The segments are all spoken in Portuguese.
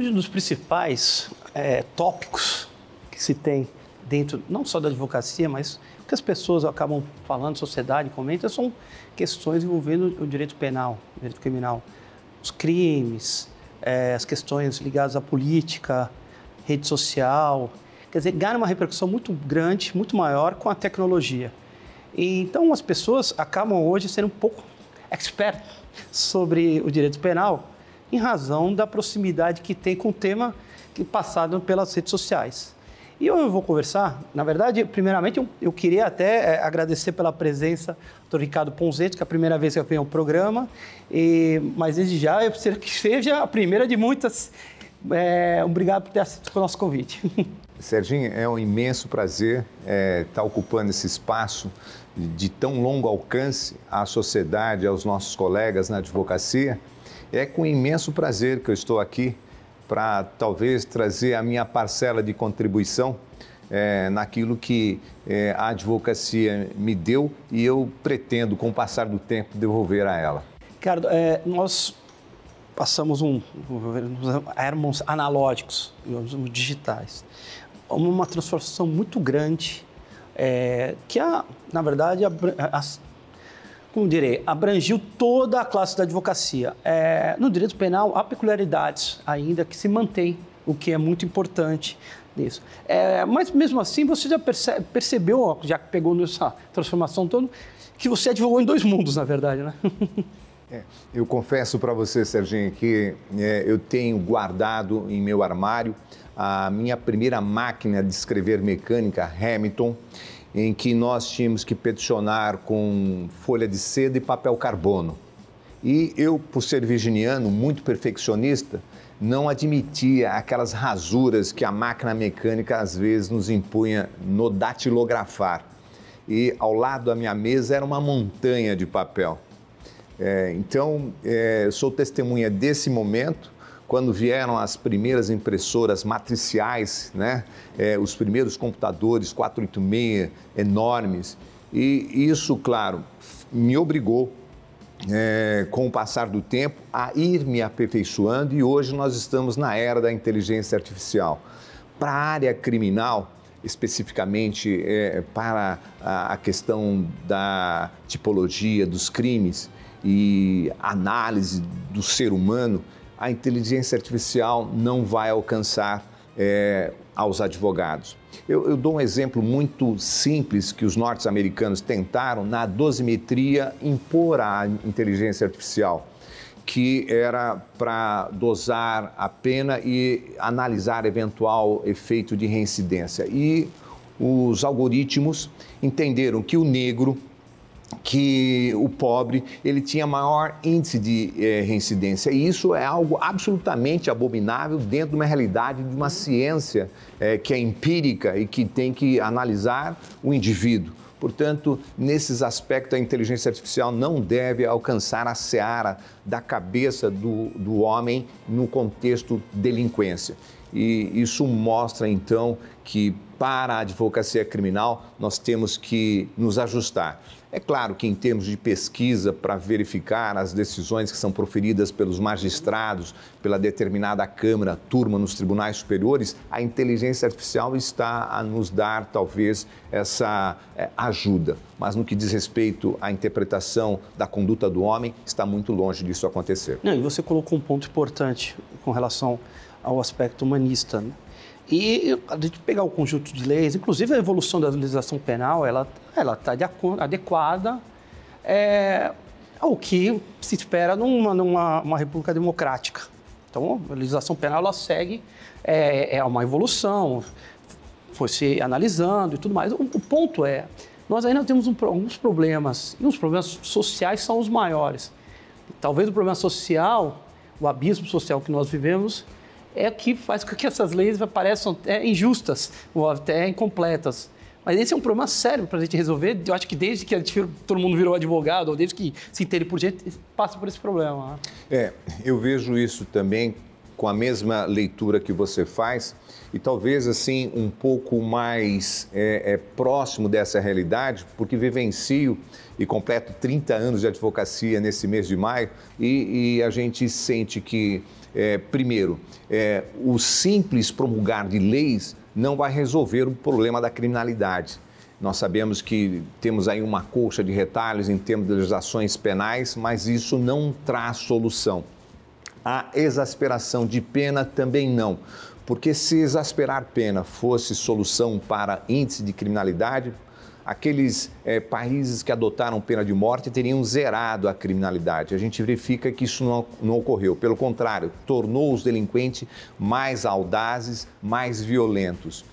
um dos principais é, tópicos que se tem dentro, não só da advocacia, mas o que as pessoas acabam falando, sociedade comenta, são questões envolvendo o direito penal, o direito criminal, os crimes, é, as questões ligadas à política, rede social. Quer dizer, ganha uma repercussão muito grande, muito maior com a tecnologia. E, então, as pessoas acabam hoje sendo um pouco expert sobre o direito penal em razão da proximidade que tem com o tema que passado pelas redes sociais. E eu vou conversar, na verdade, primeiramente eu, eu queria até é, agradecer pela presença do Ricardo Ponzetti, que é a primeira vez que eu venho ao programa, e, mas desde já eu preciso que seja a primeira de muitas. É, obrigado por ter aceito o nosso convite. Serginho, é um imenso prazer estar eh, tá ocupando esse espaço de tão longo alcance à sociedade, aos nossos colegas na advocacia. É com imenso prazer que eu estou aqui para talvez trazer a minha parcela de contribuição é, naquilo que é, a advocacia me deu e eu pretendo, com o passar do tempo, devolver a ela. Ricardo, é, nós passamos um. éramos analógicos, éramos digitais. Uma transformação muito grande, é, que, a, na verdade, a, a, com direi direito, abrangiu toda a classe da advocacia. É, no direito penal, há peculiaridades ainda que se mantêm, o que é muito importante nisso. É, mas mesmo assim, você já percebeu, ó, já que pegou nessa transformação toda, que você advogou em dois mundos, na verdade, né? é, eu confesso para você, Serginho, que é, eu tenho guardado em meu armário a minha primeira máquina de escrever mecânica Hamilton em que nós tínhamos que peticionar com folha de seda e papel carbono. E eu, por ser virginiano, muito perfeccionista, não admitia aquelas rasuras que a máquina mecânica às vezes nos impunha no datilografar. E ao lado da minha mesa era uma montanha de papel. É, então, é, sou testemunha desse momento quando vieram as primeiras impressoras matriciais, né? É, os primeiros computadores 486 enormes. E isso, claro, me obrigou é, com o passar do tempo, a ir me aperfeiçoando e hoje nós estamos na era da inteligência artificial. Para a área criminal, especificamente é, para a, a questão da tipologia dos crimes e análise do ser humano, a inteligência artificial não vai alcançar é, aos advogados. Eu, eu, dou um exemplo muito simples que os norte-americanos tentaram na dosimetria impor à inteligência artificial, que era para dosar a pena e analisar eventual efeito de reincidência. E os algoritmos entenderam que o negro, que o pobre ele tinha maior índice de eh, reincidência. E isso é algo absolutamente abominável dentro de uma realidade de uma ciência eh, que é empírica e que tem que analisar o indivíduo. Portanto, nesses aspectos, a inteligência artificial não deve alcançar a seara da cabeça do, do homem no contexto delinquência. E isso mostra então que para a advocacia criminal nós temos que nos ajustar. É claro que, em termos de pesquisa, para verificar as decisões que são proferidas pelos magistrados, pela determinada Câmara, turma nos tribunais superiores, a inteligência artificial está a nos dar, talvez, essa eh, ajuda. Mas, no que diz respeito à interpretação da conduta do homem, está muito longe disso acontecer. Não, e você colocou um ponto importante com relação ao aspecto humanista. Né? E a gente pegar o conjunto de leis, inclusive a evolução da legislação penal, ela ela está adequada é, ao que se espera numa, numa república democrática. Então, a legislação penal ela segue é, é uma evolução, foi se analisando e tudo mais. O, o ponto é, nós ainda temos um, alguns problemas e os problemas sociais são os maiores. Talvez o problema social, o abismo social que nós vivemos, é o que faz com que essas leis pareçam é, injustas ou até incompletas. Mas esse é um problema sério para a gente resolver. Eu acho que desde que gente, todo mundo virou advogado, ou desde que se entende por gente, passa por esse problema. Né? É, eu vejo isso também com a mesma leitura que você faz e talvez assim um pouco mais é, é, próximo dessa realidade, porque vivencio e completo 30 anos de advocacia nesse mês de maio e, e a gente sente que, é, primeiro, é, o simples promulgar de leis não vai resolver o problema da criminalidade. Nós sabemos que temos aí uma colcha de retalhos em termos de legislações penais, mas isso não traz solução. A exasperação de pena também não, porque se exasperar pena fosse solução para índice de criminalidade, aqueles é, países que adotaram pena de morte teriam zerado a criminalidade. A gente verifica que isso não, não ocorreu. Pelo contrário, tornou os delinquentes mais audazes, mais violentos.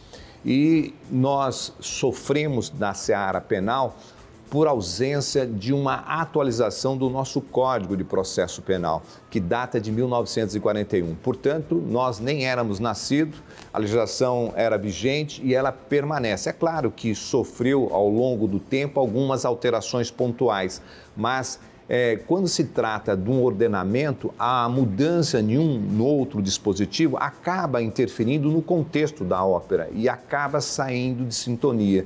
E nós sofremos na seara penal por ausência de uma atualização do nosso Código de Processo Penal, que data de 1941. Portanto, nós nem éramos nascidos, a legislação era vigente e ela permanece. É claro que sofreu ao longo do tempo algumas alterações pontuais, mas é, quando se trata de um ordenamento, a mudança em um no outro dispositivo acaba interferindo no contexto da ópera e acaba saindo de sintonia.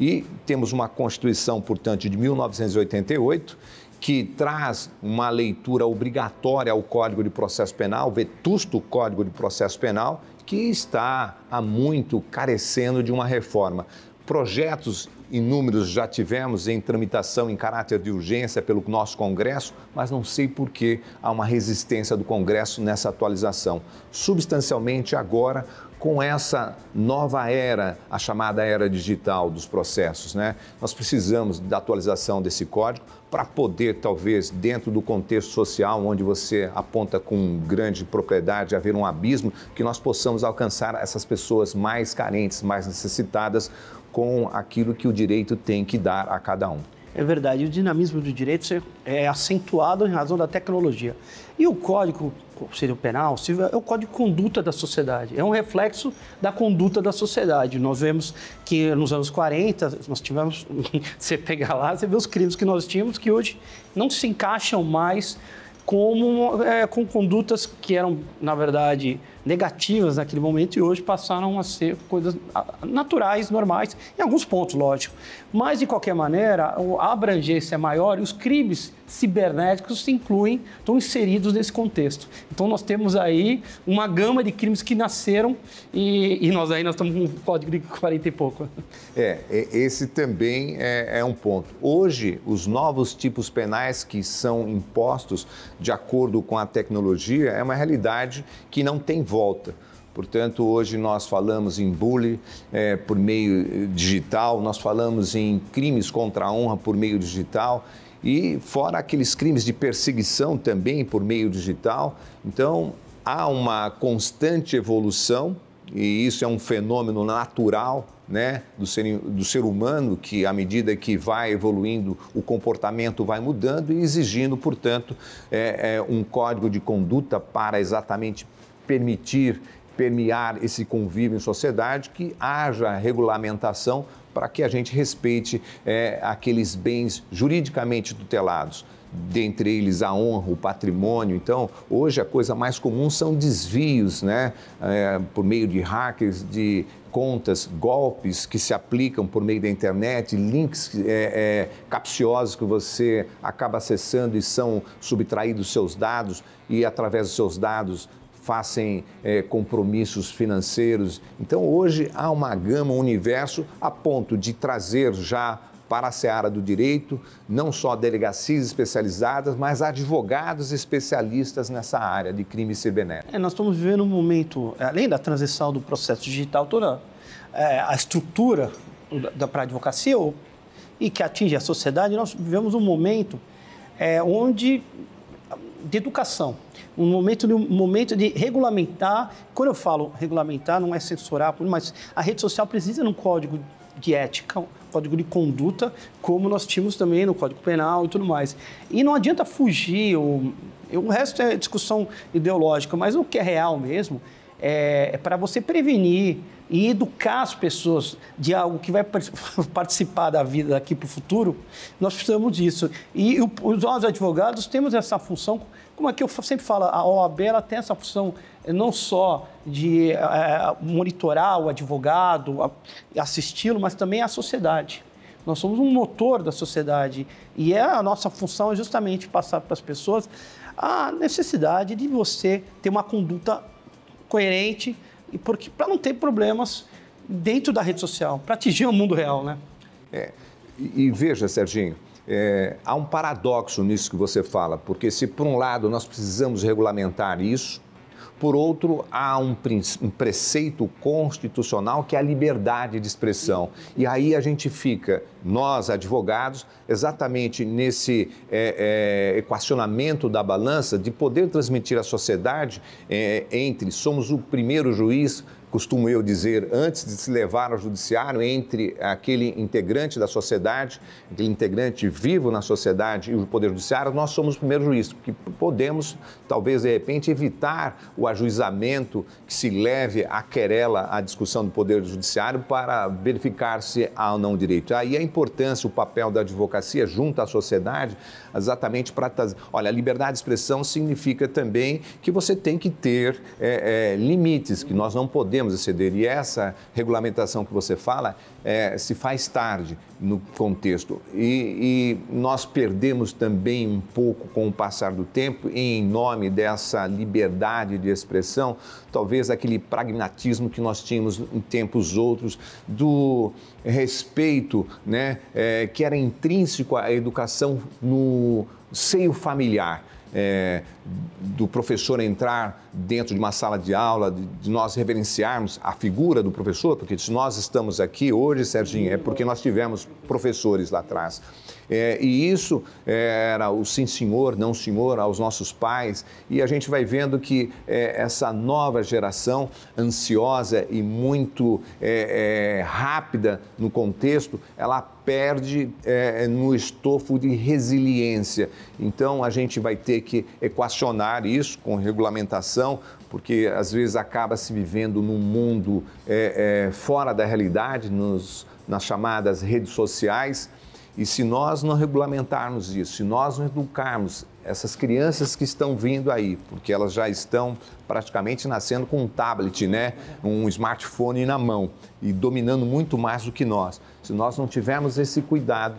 E temos uma Constituição, portanto, de 1988 que traz uma leitura obrigatória ao Código de Processo Penal, vetusto Código de Processo Penal, que está há muito carecendo de uma reforma. Projetos inúmeros já tivemos em tramitação em caráter de urgência pelo nosso Congresso, mas não sei por que há uma resistência do Congresso nessa atualização. Substancialmente, agora, com essa nova era, a chamada era digital dos processos, né? Nós precisamos da atualização desse código para poder, talvez, dentro do contexto social, onde você aponta com grande propriedade haver um abismo, que nós possamos alcançar essas pessoas mais carentes, mais necessitadas, com aquilo que o direito tem que dar a cada um. É verdade, o dinamismo do direito é acentuado em razão da tecnologia. E o código, seria o penal, é o código de conduta da sociedade, é um reflexo da conduta da sociedade. Nós vemos que nos anos 40, nós tivemos, você pegar lá, você vê os crimes que nós tínhamos que hoje não se encaixam mais como, é, com condutas que eram, na verdade, negativas naquele momento e hoje passaram a ser coisas naturais, normais, em alguns pontos, lógico. Mas, de qualquer maneira, a abrangência é maior e os crimes cibernéticos se incluem, estão inseridos nesse contexto. Então, nós temos aí uma gama de crimes que nasceram e, e nós aí nós estamos com um código de 40 e pouco. É, esse também é, é um ponto. Hoje, os novos tipos penais que são impostos de acordo com a tecnologia é uma realidade que não tem volta. Portanto, hoje nós falamos em bullying é, por meio digital, nós falamos em crimes contra a honra por meio digital e fora aqueles crimes de perseguição também por meio digital. Então, há uma constante evolução e isso é um fenômeno natural né, do, ser, do ser humano, que à medida que vai evoluindo, o comportamento vai mudando e exigindo, portanto, é, é um código de conduta para exatamente permitir permear esse convívio em sociedade, que haja regulamentação para que a gente respeite é, aqueles bens juridicamente tutelados. Dentre eles a honra, o patrimônio. Então, hoje a coisa mais comum são desvios, né? É, por meio de hackers, de contas, golpes que se aplicam por meio da internet, links é, é, capciosos que você acaba acessando e são subtraídos seus dados e através dos seus dados fazem é, compromissos financeiros. Então, hoje há uma gama, um universo a ponto de trazer já para a seara do direito, não só delegacias especializadas, mas advogados especialistas nessa área de crime cibernético. É, nós estamos vivendo um momento, além da transição do processo digital, toda é, a estrutura da, para a advocacia ou, e que atinge a sociedade, nós vivemos um momento é, onde de educação um momento de, um momento de regulamentar. Quando eu falo regulamentar, não é censurar, mas a rede social precisa de um código de ética, um código de conduta, como nós tínhamos também no Código Penal e tudo mais. E não adianta fugir, o o resto é discussão ideológica, mas o que é real mesmo é, é para você prevenir e educar as pessoas de algo que vai participar da vida daqui para o futuro, nós precisamos disso. E nós, advogados, temos essa função como aqui é eu sempre falo, a OAB ela tem essa função eh, não só de é, monitorar o advogado, assisti-lo, mas também a sociedade. Nós somos um motor da sociedade e é a nossa função é justamente passar para as pessoas a necessidade de você ter uma conduta coerente e porque para não ter problemas dentro da rede social, para atingir o mundo real, né? É. E, e veja, Serginho, é, há um paradoxo nisso que você fala, porque se por um lado nós precisamos regulamentar isso, por outro, há um, preceito constitucional que é a liberdade de expressão. E aí a gente fica, nós advogados, exatamente nesse é, é, equacionamento da balança de poder transmitir à sociedade é, entre somos o primeiro juiz, costumo eu dizer, antes de se levar ao judiciário, entre aquele integrante da sociedade, aquele integrante vivo na sociedade e o Poder Judiciário, nós somos o primeiro juiz, porque podemos, talvez de repente, evitar o ajuizamento que se leve à querela, à discussão do Poder Judiciário para verificar se há ou não direito. Aí a importância, o papel da advocacia junto à sociedade, exatamente para. Olha, a liberdade de expressão significa também que você tem que ter é, é, limites, que nós não podemos podemos exceder. E essa regulamentação que você fala é, se faz tarde no contexto. E, e nós perdemos também um pouco com o passar do tempo, em nome dessa liberdade de expressão, talvez aquele pragmatismo que nós tínhamos em tempos outros, do respeito né, é, que era intrínseco à educação no seio familiar é, do professor entrar dentro de uma sala de aula, de, nós reverenciarmos a figura do professor, porque se nós estamos aqui hoje, Serginho, é porque nós tivemos professores lá atrás. É, e isso é, era o sim senhor, não senhor aos nossos pais. E a gente vai vendo que é, essa nova geração ansiosa e muito é, é rápida no contexto, ela perde é, no estofo de resiliência. Então a gente vai ter que equacionar isso com regulamentação, porque às vezes acaba se vivendo num mundo fora da realidade, nos, nas chamadas redes sociais. E se nós não regulamentarmos isso, se nós não educarmos essas crianças que estão vindo aí, porque elas já estão praticamente nascendo com um tablet, né, um smartphone na mão e dominando muito mais do que nós. Se nós não tivermos esse cuidado,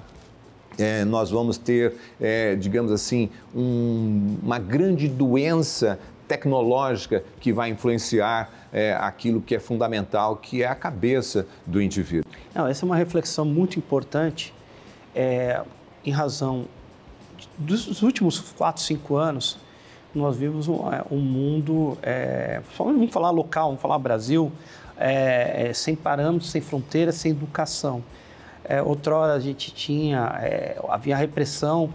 é, nós vamos ter, é, digamos assim, um, uma grande doença tecnológica que vai influenciar é, aquilo que é fundamental, que é a cabeça do indivíduo. Não, essa é uma reflexão muito importante é, em razão dos últimos 4, 5 anos, nós vimos um, é, um mundo, é, vamos falar local, vamos falar Brasil, é, é, sem parâmetros, sem fronteiras, sem educação. É, outrora a gente tinha, é, havia repressão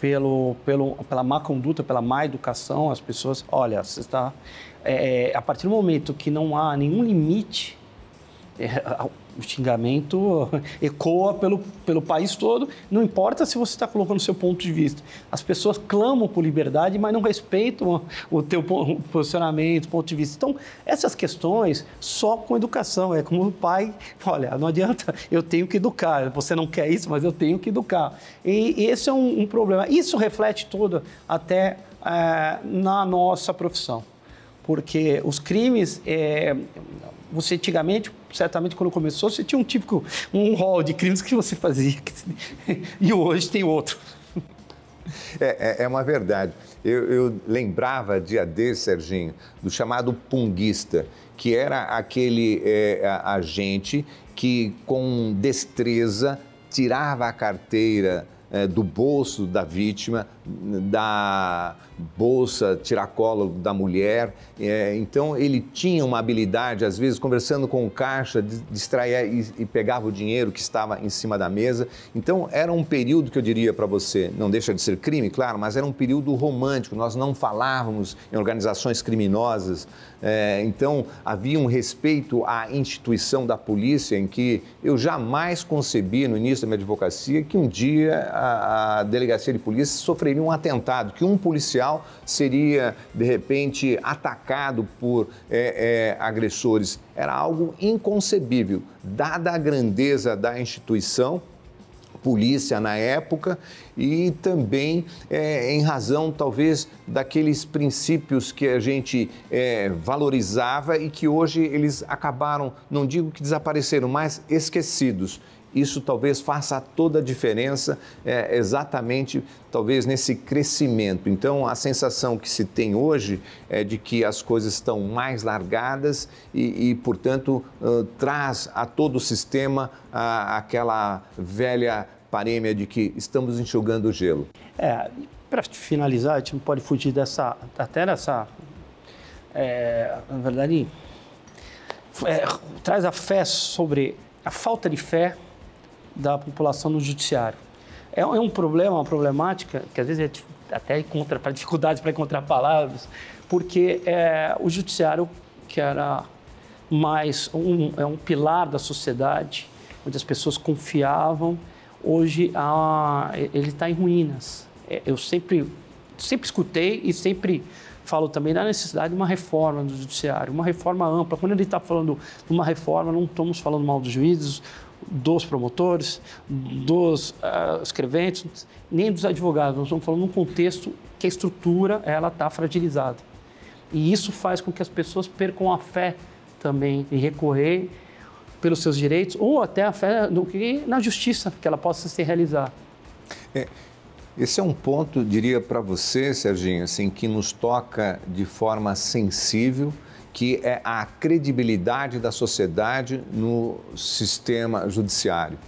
pelo, pelo, pela má conduta, pela má educação, as pessoas, olha, você está, é, a partir do momento que não há nenhum limite, o xingamento ecoa pelo, pelo país todo, não importa se você está colocando seu ponto de vista. As pessoas clamam por liberdade, mas não respeitam o teu posicionamento, ponto de vista. Então, essas questões só com educação, é como o pai, olha, não adianta, eu tenho que educar, você não quer isso, mas eu tenho que educar. E, e esse é um, um, problema. Isso reflete tudo até é, na nossa profissão porque os crimes, é, você antigamente, certamente quando começou, você tinha um típico, um rol de crimes que você fazia. e hoje tem outro. É, é, é uma verdade. Eu, eu, lembrava dia D, Serginho, do chamado punguista, que era aquele é, agente que com destreza tirava a carteira é, do bolso da vítima, da bolsa, tiracolo da mulher. É, então ele tinha uma habilidade, às vezes conversando com o caixa, distraía e, e pegava o dinheiro que estava em cima da mesa. Então era um período que eu diria para você, não deixa de ser crime, claro, mas era um período romântico. Nós não falávamos em organizações criminosas. É, então havia um respeito à instituição da polícia em que eu jamais concebi no início da minha advocacia que um dia a, a delegacia de polícia sofreria um atentado, que um policial seria, de repente, atacado por é, é, agressores. Era algo inconcebível, dada a grandeza da instituição polícia na época e também é, em razão talvez daqueles princípios que a gente é, valorizava e que hoje eles acabaram, não digo que desapareceram, mas esquecidos isso talvez faça toda a diferença é, exatamente talvez nesse crescimento. Então a sensação que se tem hoje é de que as coisas estão mais largadas e, e portanto, uh, traz a todo o sistema aquela velha parêmia de que estamos enxugando o gelo. É, para finalizar, a gente não pode fugir dessa, até dessa, é, na verdade, é, traz a fé sobre a falta de fé da população no judiciário. É, é, um problema, uma problemática que às vezes é até encontra para dificuldades para encontrar palavras, porque é, o judiciário que era mais um, é um pilar da sociedade onde as pessoas confiavam, hoje a, ele está em ruínas. É, eu sempre sempre escutei e sempre falo também da necessidade de uma reforma do judiciário, uma reforma ampla. Quando ele está falando de uma reforma, não estamos falando mal dos juízes dos promotores, dos uh, escreventes, nem dos advogados. Nós estamos falando num contexto que a estrutura ela está fragilizada. E isso faz com que as pessoas percam a fé também em recorrer pelos seus direitos ou até a fé no que na justiça que ela possa se realizar. É, esse é um ponto, diria para você, Serginho, assim, que nos toca de forma sensível que é a credibilidade da sociedade no sistema judiciário.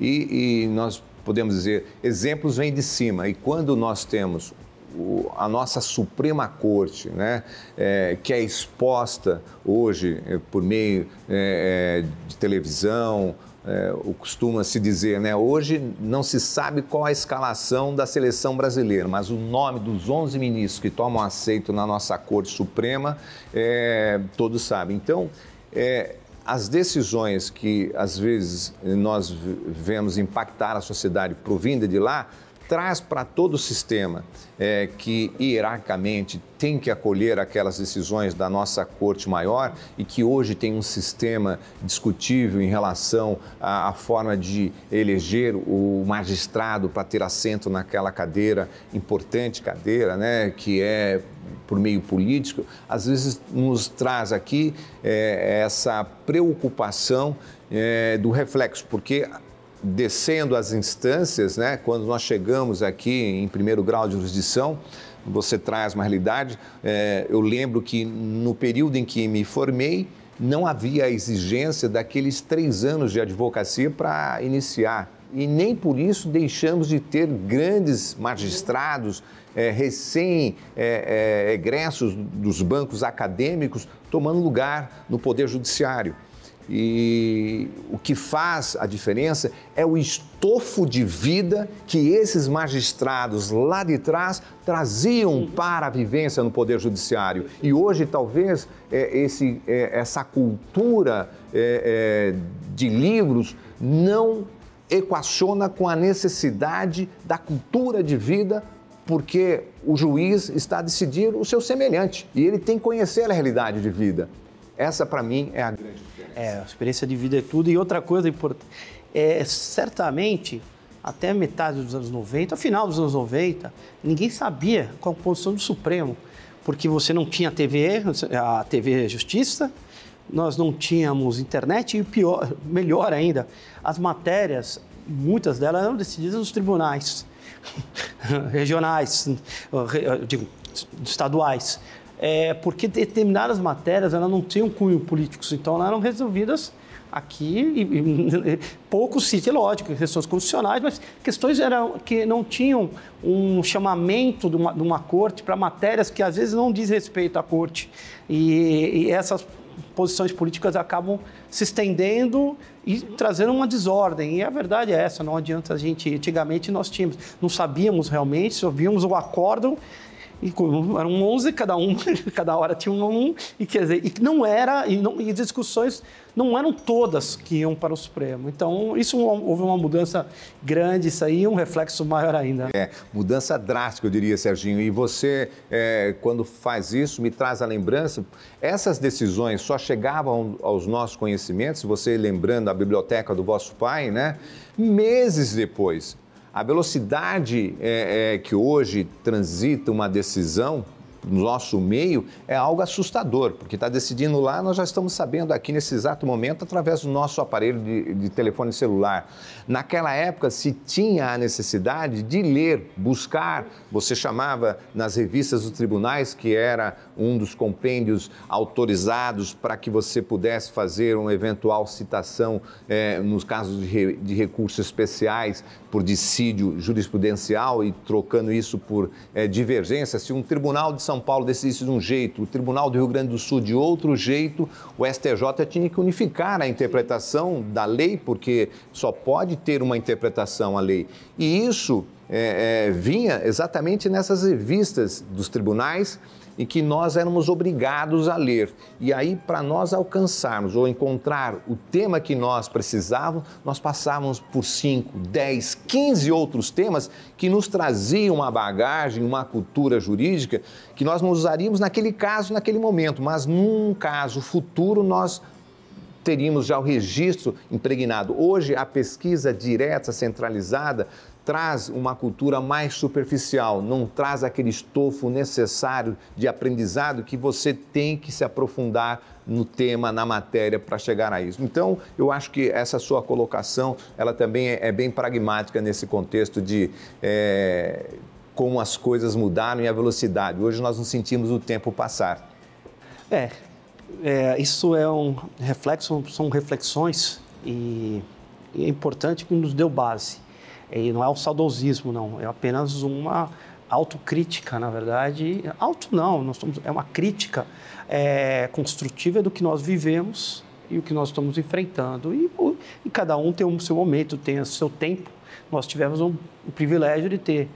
E, e nós podemos dizer, exemplos vêm de cima, e quando nós temos o, a nossa Suprema Corte, né, é, que é exposta hoje é, por meio é, é de televisão, é, o costuma se dizer, né? Hoje não se sabe qual a escalação da seleção brasileira, mas o nome dos 11 ministros que tomam aceito na nossa Corte Suprema, é, todos sabem. Então, é, as decisões que às vezes nós vemos impactar a sociedade provinda de lá traz para todo o sistema é, que hierarquicamente tem que acolher aquelas decisões da nossa corte maior e que hoje tem um sistema discutível em relação à, à forma de eleger o magistrado para ter assento naquela cadeira, importante cadeira, né, que é por meio político, às vezes nos traz aqui é, essa preocupação é, do reflexo, porque descendo as instâncias, né, quando nós chegamos aqui em primeiro grau de jurisdição, você traz uma realidade. É, eu lembro que no período em que me formei, não havia a exigência daqueles três anos de advocacia para iniciar. E nem por isso deixamos de ter grandes magistrados é, recém-egressos é, é dos bancos acadêmicos tomando lugar no Poder Judiciário. E o que faz a diferença é o estofo de vida que esses magistrados lá de trás traziam uhum. para a vivência no Poder Judiciário. E hoje, talvez, é, esse, é, essa cultura é, é, de livros não equaciona com a necessidade da cultura de vida porque o juiz está a decidir o seu semelhante e ele tem que conhecer a realidade de vida. Essa, para mim, é a grande. É, experiência de vida é tudo. E outra coisa importante, é, certamente, até metade dos anos 90, final dos anos 90, ninguém sabia qual a posição do Supremo, porque você não tinha a TV, a TV Justiça, nós não tínhamos internet e pior, melhor ainda, as matérias, muitas delas eram decididas nos tribunais regionais, digo, estaduais é, porque determinadas matérias elas não tinham cunho político, então elas eram resolvidas aqui, e, e, pouco cite, lógico, questões constitucionais, mas questões eram que não tinham um chamamento de uma, de uma corte para matérias que às vezes não diz respeito à corte. E, e, essas posições políticas acabam se estendendo e trazendo uma desordem. E a verdade é essa, não adianta a gente... Antigamente nós tínhamos, não sabíamos realmente, só víamos o acórdão e eram 11, cada um, cada hora tinha um, e quer dizer, e não era, e, não, e discussões não eram todas que iam para o Supremo. Então, isso houve uma mudança grande, isso aí, um reflexo maior ainda. É, mudança drástica, eu diria, Serginho. E você, é, quando faz isso, me traz a lembrança, essas decisões só chegavam aos nossos conhecimentos, você lembrando a biblioteca do vosso pai, né? Meses depois a velocidade é, é, que hoje transita uma decisão no nosso meio é algo assustador, porque está decidindo lá, nós já estamos sabendo aqui nesse exato momento através do nosso aparelho de, de telefone celular. Naquela época se tinha a necessidade de ler, buscar, você chamava nas revistas dos tribunais, que era um dos compêndios autorizados para que você pudesse fazer uma eventual citação é, nos casos de, re, de recursos especiais por dissídio jurisprudencial e trocando isso por é, divergência. Se um tribunal de São são Paulo decidisse de um jeito, o Tribunal do Rio Grande do Sul de outro jeito, o STJ tinha que unificar a interpretação da lei, porque só pode ter uma interpretação a lei. E isso é, é, vinha exatamente nessas revistas dos tribunais e que nós éramos obrigados a ler. E aí, para nós alcançarmos ou encontrar o tema que nós precisávamos, nós passávamos por 5, 10, 15 outros temas que nos traziam uma bagagem, uma cultura jurídica que nós não usaríamos naquele caso, naquele momento, mas num caso futuro nós teríamos já o registro impregnado. Hoje, a pesquisa direta, centralizada, traz uma cultura mais superficial, não traz aquele estofo necessário de aprendizado que você tem que se aprofundar no tema, na matéria para chegar a isso. Então, eu acho que essa sua colocação, ela também é, é bem pragmática nesse contexto de é, como as coisas mudaram e a velocidade. Hoje nós não sentimos o tempo passar. É, é isso é um reflexo, são reflexões e, e é importante que nos deu base e não é um saudosismo, não. É apenas uma autocrítica, na verdade. Auto não, nós somos é uma crítica é, construtiva do que nós vivemos e o que nós estamos enfrentando. E, e cada um tem o um seu momento, tem o seu tempo. Nós tivemos um, o privilégio de ter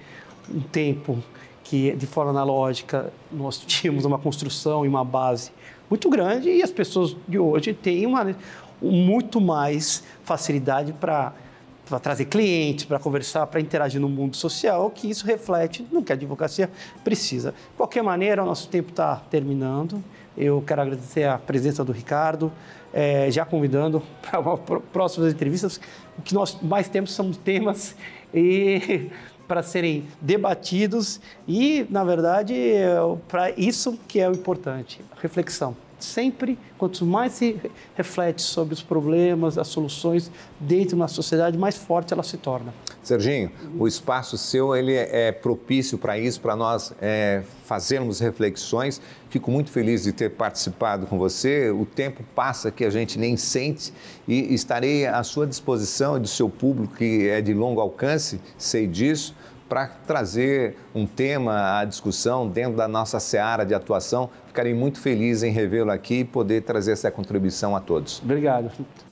um tempo que, de forma analógica, nós tínhamos uma construção e uma base muito grande e as pessoas de hoje têm uma, muito mais facilidade para para trazer clientes, para conversar, para interagir no mundo social, que isso reflete no que a advocacia precisa. De qualquer maneira, o nosso tempo está terminando. Eu quero agradecer a presença do Ricardo, é, já convidando para próximas entrevistas. O que nós mais temos são temas e para serem debatidos e, na verdade, é para isso que é o importante, reflexão sempre, quanto mais se reflete sobre os problemas, as soluções dentro de uma sociedade, mais forte ela se torna. Serginho, o espaço seu ele é, é propício para isso, para nós é, fazermos reflexões. Fico muito feliz de ter participado com você. O tempo passa que a gente nem sente e estarei à sua disposição e do seu público que é de longo alcance, sei disso para trazer um tema à discussão dentro da nossa seara de atuação. Ficarei muito feliz em revê-lo aqui e poder trazer essa contribuição a todos. Obrigado.